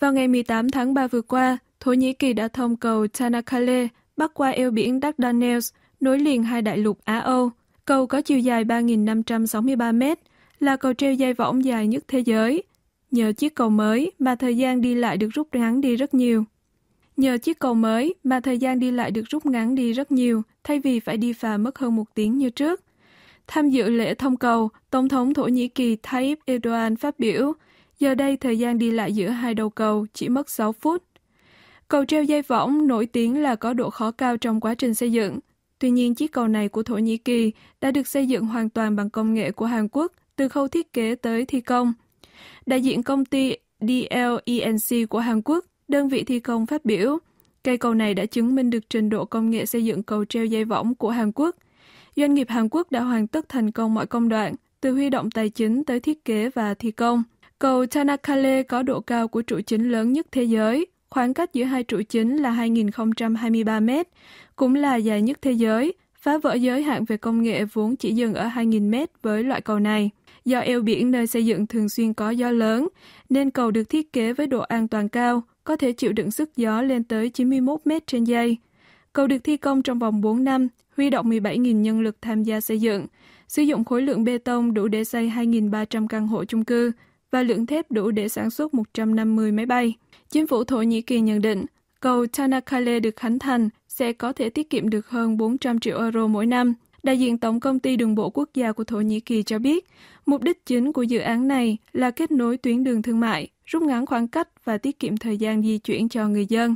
Vào ngày 18 tháng 3 vừa qua, Thổ Nhĩ Kỳ đã thông cầu Çanakkale bắc qua eo biển Dardanelles, nối liền hai đại lục Á-Âu. Cầu có chiều dài 3.563 mét, là cầu treo dây võng dài nhất thế giới. Nhờ chiếc cầu mới mà thời gian đi lại được rút ngắn đi rất nhiều. Nhờ chiếc cầu mới mà thời gian đi lại được rút ngắn đi rất nhiều, thay vì phải đi phà mất hơn một tiếng như trước. Tham dự lễ thông cầu, Tổng thống Thổ Nhĩ Kỳ Tayyip Erdogan phát biểu, Giờ đây thời gian đi lại giữa hai đầu cầu chỉ mất 6 phút. Cầu treo dây võng nổi tiếng là có độ khó cao trong quá trình xây dựng. Tuy nhiên chiếc cầu này của Thổ Nhĩ Kỳ đã được xây dựng hoàn toàn bằng công nghệ của Hàn Quốc từ khâu thiết kế tới thi công. Đại diện công ty DLENC của Hàn Quốc, đơn vị thi công phát biểu, cây cầu này đã chứng minh được trình độ công nghệ xây dựng cầu treo dây võng của Hàn Quốc. Doanh nghiệp Hàn Quốc đã hoàn tất thành công mọi công đoạn, từ huy động tài chính tới thiết kế và thi công. Cầu Tanakale có độ cao của trụ chính lớn nhất thế giới, khoảng cách giữa hai trụ chính là 2023 m, cũng là dài nhất thế giới, phá vỡ giới hạn về công nghệ vốn chỉ dừng ở 2.000 m với loại cầu này. Do eo biển nơi xây dựng thường xuyên có gió lớn, nên cầu được thiết kế với độ an toàn cao, có thể chịu đựng sức gió lên tới 91 m trên giây. Cầu được thi công trong vòng 4 năm, huy động 17.000 nhân lực tham gia xây dựng, sử dụng khối lượng bê tông đủ để xây 2.300 căn hộ chung cư, và lượng thép đủ để sản xuất 150 máy bay. Chính phủ Thổ Nhĩ Kỳ nhận định, cầu Tanakale được khánh thành sẽ có thể tiết kiệm được hơn 400 triệu euro mỗi năm. Đại diện Tổng công ty Đường bộ Quốc gia của Thổ Nhĩ Kỳ cho biết, mục đích chính của dự án này là kết nối tuyến đường thương mại, rút ngắn khoảng cách và tiết kiệm thời gian di chuyển cho người dân.